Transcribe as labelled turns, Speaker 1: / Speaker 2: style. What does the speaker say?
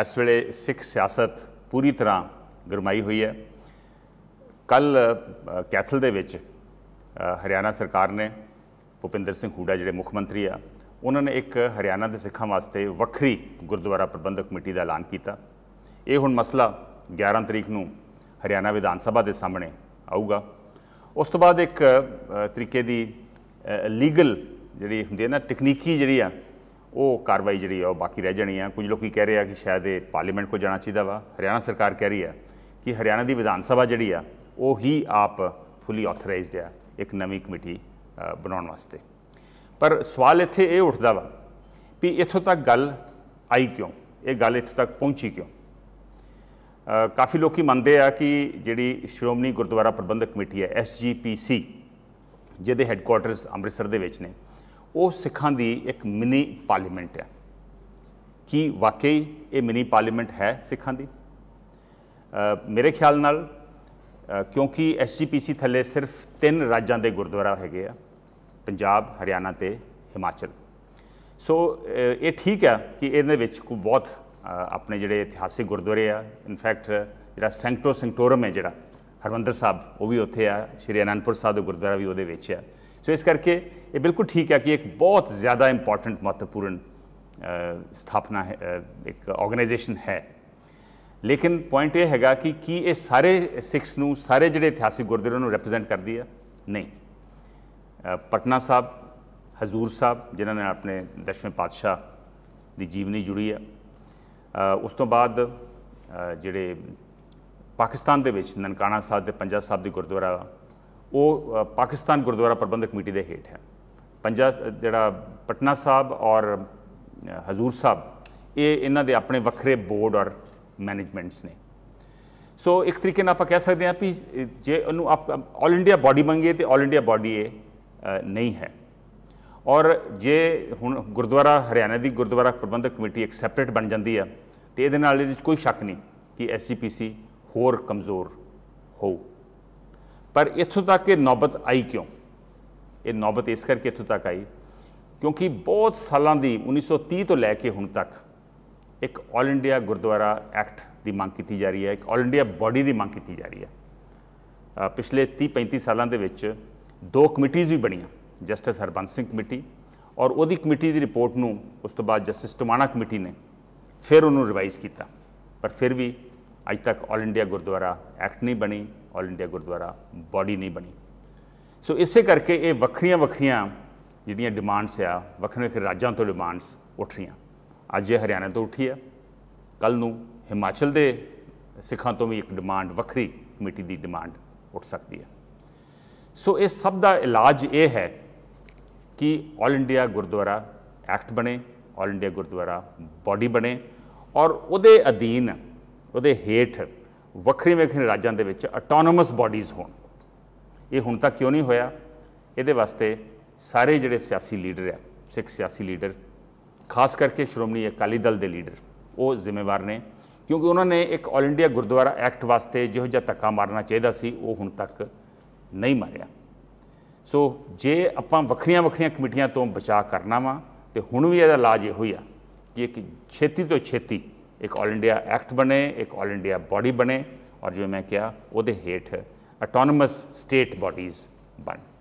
Speaker 1: ਇਸ ਵੇਲੇ ਸਿੱਖ ਸਿਆਸਤ ਪੂਰੀ ਤਰ੍ਹਾਂ ਗਰਮਾਈ ਹੋਈ ਹੈ ਕੱਲ ਕੈਥਲ ਦੇ ਵਿੱਚ ਹਰਿਆਣਾ ਸਰਕਾਰ ਨੇ ਭੁਪਿੰਦਰ ਸਿੰਘ ਹੂਡਾ ਜਿਹੜੇ ਮੁੱਖ ਮੰਤਰੀ ਆ ਉਹਨਾਂ ਨੇ ਇੱਕ ਹਰਿਆਣਾ ਦੇ ਸਿੱਖਾਂ ਵਾਸਤੇ ਵੱਖਰੀ ਗੁਰਦੁਆਰਾ ਪ੍ਰਬੰਧਕ ਕਮੇਟੀ ਦਾ ਐਲਾਨ ਕੀਤਾ ਇਹ ਹੁਣ ਮਸਲਾ 11 ਤਰੀਕ ਨੂੰ ਹਰਿਆਣਾ ਵਿਧਾਨ ਸਭਾ ਦੇ ਸਾਹਮਣੇ ਆਊਗਾ ਉਸ ਤੋਂ ਬਾਅਦ ਇੱਕ ਤਰੀਕੇ ਦੀ ਲੀਗਲ ਜਿਹੜੀ ਹੁੰਦੀ ਹੈ ਨਾ ਟੈਕਨੀਕੀ ਜਿਹੜੀ ਆ ਉਹ ਕਾਰਵਾਈ ਜਿਹੜੀ ਆ ਉਹ ਬਾਕੀ ਰਹਿ ਜਾਣੀ ਆ ਕੁਝ ਲੋਕੀ ਕਹਿ ਰਹੇ ਆ ਕਿ ਸ਼ਾਇਦ ਇਹ ਪਾਰਲੀਮੈਂਟ ਕੋ ਜਾਣਾ ਚਾਹੀਦਾ ਵਾ ਹਰਿਆਣਾ ਸਰਕਾਰ ਕਹਿ ਰਹੀ ਆ ਕਿ ਹਰਿਆਣਾ ਦੀ ਵਿਧਾਨ ਸਭਾ ਜਿਹੜੀ ਆ ਉਹ ਹੀ ਆਪ ਫੁੱਲੀ ਆਥੋਰਾਈਜ਼ਡ ਆ ਇੱਕ ਨਵੀਂ ਕਮੇਟੀ ਬਣਾਉਣ ਵਾਸਤੇ ਪਰ ਸਵਾਲ ਇੱਥੇ ਇਹ ਉੱਠਦਾ ਵਾ ਕਿ ਇੱਥੋਂ ਤੱਕ ਗੱਲ ਆਈ ਕਿਉਂ ਇਹ ਗੱਲ ਇੱਥੋਂ ਤੱਕ ਪਹੁੰਚੀ ਕਿਉਂ ਕਾਫੀ ਲੋਕੀ ਮੰਨਦੇ ਆ ਕਿ ਜਿਹੜੀ ਸ਼੍ਰੋਮਣੀ ਗੁਰਦੁਆਰਾ ਪ੍ਰਬੰਧਕ ਕਮੇਟੀ ਹੈ ਐਸਜੀਪੀਸੀ ਜਿਹਦੇ ਹੈੱਡਕੁਆਰਟਰਸ ਅੰਮ੍ਰਿਤਸਰ ਦੇ ਵਿੱਚ ਨੇ ਉਹ ਸਿੱਖਾਂ ਦੀ ਇੱਕ ਮਿਨੀ ਪਾਰਲੀਮੈਂਟ ਹੈ ਕੀ ਵਾਕਈ ਇਹ ਮਿਨੀ ਪਾਰਲੀਮੈਂਟ ਹੈ ਸਿੱਖਾਂ ਦੀ ਮੇਰੇ ਖਿਆਲ ਨਾਲ ਕਿਉਂਕਿ ਐਸਜੀਪੀਸੀ ਥੱਲੇ ਸਿਰਫ ਤਿੰਨ ਰਾਜਾਂ ਦੇ ਗੁਰਦੁਆਰਾ ਹੈਗੇ ਆ ਪੰਜਾਬ ਹਰਿਆਣਾ ਤੇ ਹਿਮਾਚਲ ਸੋ ਇਹ ਠੀਕ ਆ ਕਿ ਇਹਦੇ ਵਿੱਚ ਕੋ ਬਹੁਤ ਆਪਣੇ ਜਿਹੜੇ ਇਤਿਹਾਸਿਕ ਗੁਰਦੁਆਰੇ ਆ ਇਨਫੈਕਟ ਜਿਹੜਾ ਸੈਂਕਟੋ ਸੈਂਕਟੋਰਮ ਹੈ ਜਿਹੜਾ ਹਰਮੰਦਰ ਸਾਹਿਬ ਉਹ ਵੀ ਉੱਥੇ ਆ ਸ਼੍ਰੀ ਅਨੰਦਪੁਰ ਸਾਹਿਬ ਦਾ ਗੁਰਦੁਆਰਾ ਵੀ ਉਹਦੇ ਵਿੱਚ ਆ ਸੋ ਇਸ ਕਰਕੇ ਇਹ ਬਿਲਕੁਲ ਠੀਕ ਹੈ ਕਿ ਇੱਕ ਬਹੁਤ ਜ਼ਿਆਦਾ ਇੰਪੋਰਟੈਂਟ ਮਹੱਤਵਪੂਰਨ ਸਥਾਪਨਾ ਹੈ ਇੱਕ ਆਰਗੇਨਾਈਜੇਸ਼ਨ ਹੈ ਲੇਕਿਨ ਪੁਆਇੰਟ ਇਹ ਹੈਗਾ ਕਿ ਕੀ ਇਹ ਸਾਰੇ ਸਿਕਸ ਨੂੰ ਸਾਰੇ ਜਿਹੜੇ ਇਤਿਹਾਸਿਕ ਗੁਰਦੁਆਰਿਆਂ ਨੂੰ ਰਿਪਰੈਜ਼ੈਂਟ ਕਰਦੀ ਹੈ ਨਹੀਂ ਪਟਨਾ ਸਾਹਿਬ ਹਜ਼ੂਰ ਸਾਹਿਬ ਜਿਨ੍ਹਾਂ ਨੇ ਆਪਣੇ ਦਸ਼ਵੇਂ ਪਾਤਸ਼ਾਹ ਦੀ ਜੀਵਨੀ ਜੁੜੀ ਹੈ ਉਸ ਤੋਂ ਬਾਅਦ ਜਿਹੜੇ ਪਾਕਿਸਤਾਨ ਦੇ ਵਿੱਚ ਨਨਕਾਣਾ ਸਾਹਿਬ ਤੇ ਪੰਜਾ ਸਾਹਿਬ ਦੀ ਗੁਰਦੁਆਰਾ ਉਹ ਪਾਕਿਸਤਾਨ ਗੁਰਦੁਆਰਾ ਪ੍ਰਬੰਧਕ ਕਮੇਟੀ ਦੇ ਹੇਠ ਹੈ ਪੰਜਾ ਜਿਹੜਾ ਪਟਨਾ ਸਾਹਿਬ ਔਰ ਹਜ਼ੂਰ ਸਾਹਿਬ ਇਹ ਇਹਨਾਂ ਦੇ ਆਪਣੇ ਵੱਖਰੇ ਬੋਰਡ ਔਰ ਮੈਨੇਜਮੈਂਟਸ ਨੇ ਸੋ ਇੱਕ ਤਰੀਕੇ ਨਾਲ ਆਪਾਂ ਕਹਿ ਸਕਦੇ ਹਾਂ ਵੀ ਜੇ ਉਹਨੂੰ ਆਪ ਆਲ ਇੰਡੀਆ ਬਾਡੀ ਮੰਗੇ ਤੇ ਆਲ ਇੰਡੀਆ ਬਾਡੀ ਇਹ ਨਹੀਂ ਹੈ ਔਰ ਜੇ ਹੁਣ ਗੁਰਦੁਆਰਾ ਹਰਿਆਣਾ ਦੀ ਗੁਰਦੁਆਰਾ ਪ੍ਰਬੰਧਕ ਕਮੇਟੀ ਇੱਕ ਸੈਪਰੇਟ ਬਣ ਜਾਂਦੀ ਆ ਤੇ ਇਹਦੇ ਨਾਲ ਇਹਦੇ ਕੋਈ ਸ਼ੱਕ ਨਹੀਂ ਕਿ ਐਸਜੀਪੀਸੀ ਹੋਰ ਕਮਜ਼ੋਰ ਹੋਊ ਪਰ ਇੱਥੋਂ ਤੱਕ ਇਹ ਨੌਬਤ ਆਈ ਕਿਉਂ ਇਹ ਨੌਬਤ ਇਸ ਕਰਕੇ ਇੱਥੋਂ ਤੱਕ ਆਈ ਕਿਉਂਕਿ ਬਹੁਤ ਸਾਲਾਂ ਦੀ 1930 ਤੋਂ ਲੈ ਕੇ ਹੁਣ ਤੱਕ ਇੱਕ 올 ਇੰਡੀਆ ਗੁਰਦੁਆਰਾ ਐਕਟ ਦੀ ਮੰਗ ਕੀਤੀ ਜਾ ਰਹੀ ਹੈ ਇੱਕ 올 ਇੰਡੀਆ ਬਾਡੀ ਦੀ ਮੰਗ ਕੀਤੀ ਜਾ ਰਹੀ ਹੈ ਪਿਛਲੇ 30 35 ਸਾਲਾਂ ਦੇ ਵਿੱਚ ਦੋ ਕਮੇਟੀਆਂ ਵੀ ਬਣੀਆਂ ਜਸਟਿਸ ਹਰਬੰਸ ਸਿੰਘ ਕਮੇਟੀ ਔਰ ਉਹਦੀ ਕਮੇਟੀ ਦੀ ਰਿਪੋਰਟ ਨੂੰ ਉਸ ਤੋਂ ਬਾਅਦ ਜਸਟਿਸ ਟਮਾਣਾ ਕਮੇਟੀ ਨੇ ਫਿਰ ਉਹਨੂੰ ਰਿਵਾਈਜ਼ ਕੀਤਾ ਪਰ ਫਿਰ ਵੀ ਅੱਜ ਤੱਕ 올 ਇੰਡੀਆ ਗੁਰਦੁਆਰਾ ਐਕਟ ਨਹੀਂ ਬਣੀ ਆਲ ਇੰਡੀਆ ਗੁਰਦੁਆਰਾ ਬਾਡੀ ਨਹੀਂ ਬਣੀ ਸੋ ਇਸੇ ਕਰਕੇ ਇਹ ਵੱਖਰੀਆਂ ਵੱਖਰੀਆਂ ਜਿਹੜੀਆਂ ਡਿਮਾਂਡਸ ਆ ਵੱਖਰੇ ਵੱਖਰੇ ਰਾਜਾਂ ਤੋਂ ਡਿਮਾਂਡਸ ਉੱਠ ਰਹੀਆਂ ਅੱਜ ਇਹ ਹਰਿਆਣਾ ਤੋਂ ਉੱਠੀ ਆ ਕੱਲ ਨੂੰ ਹਿਮਾਚਲ ਦੇ ਸਿੱਖਾਂ ਤੋਂ ਵੀ ਇੱਕ ਡਿਮਾਂਡ ਵੱਖਰੀ ਕਮੇਟੀ ਦੀ ਡਿਮਾਂਡ ਉੱਠ ਸਕਦੀ ਹੈ ਸੋ ਇਹ ਸਭ ਦਾ ਇਲਾਜ ਇਹ ਹੈ ਕਿ ਆਲ ਇੰਡੀਆ ਗੁਰਦੁਆਰਾ ਐਕਟ ਬਣੇ ਆਲ ਇੰਡੀਆ ਗੁਰਦੁਆਰਾ ਬਾਡੀ ਬਣੇ ਔਰ ਉਹਦੇ ਅਧੀਨ ਉਹਦੇ ਹੇਠ ਵੱਖਰੇ ਵੱਖਰੇ ਰਾਜਾਂ ਦੇ ਵਿੱਚ ਆਟੋਨੋਮਸ ਬਾਡੀਜ਼ ਹੋਣ ਇਹ ਹੁਣ ਤੱਕ ਕਿਉਂ ਨਹੀਂ ਹੋਇਆ ਇਹਦੇ ਵਾਸਤੇ ਸਾਰੇ ਜਿਹੜੇ ਸਿਆਸੀ ਲੀਡਰ ਆ ਸਿੱਖ ਸਿਆਸੀ ਲੀਡਰ ਖਾਸ ਕਰਕੇ ਸ਼੍ਰੋਮਣੀ ਅਕਾਲੀ ਦਲ ਦੇ ਲੀਡਰ ਉਹ ਜ਼ਿੰਮੇਵਾਰ ਨੇ ਕਿਉਂਕਿ ਉਹਨਾਂ ਨੇ ਇੱਕ ਆਲ ਇੰਡੀਆ ਗੁਰਦੁਆਰਾ ਐਕਟ ਵਾਸਤੇ ਜਿਹੋ ਜਿਹਾ ਤੱਕਾ ਮਾਰਨਾ ਚਾਹੀਦਾ ਸੀ ਉਹ ਹੁਣ ਤੱਕ ਨਹੀਂ ਮਾਰਿਆ ਸੋ ਜੇ ਆਪਾਂ ਵੱਖਰੀਆਂ ਵੱਖਰੀਆਂ ਕਮੇਟੀਆਂ ਤੋਂ ਬਚਾਅ ਕਰਨਾ ਵਾ ਤੇ ਹੁਣ ਵੀ ਇਹਦਾ ਇਲਾਜ ਇਹੋ ਹੀ ਆ ਕਿ ਇੱਕ ਛੇਤੀ ਤੋਂ ਛੇਤੀ ਇੱਕ 올 ਇੰਡੀਆ ਐਕਟ ਬਣੇ ਇੱਕ 올 ਇੰਡੀਆ ਬਾਡੀ ਬਣੇ ਔਰ ਜਿਵੇਂ ਮੈਂ ਕਿਹਾ ਉਹਦੇ ਹੇਠ ਆਟੋਨਮਸ ਸਟੇਟ ਬਾਡੀਜ਼ ਬਣ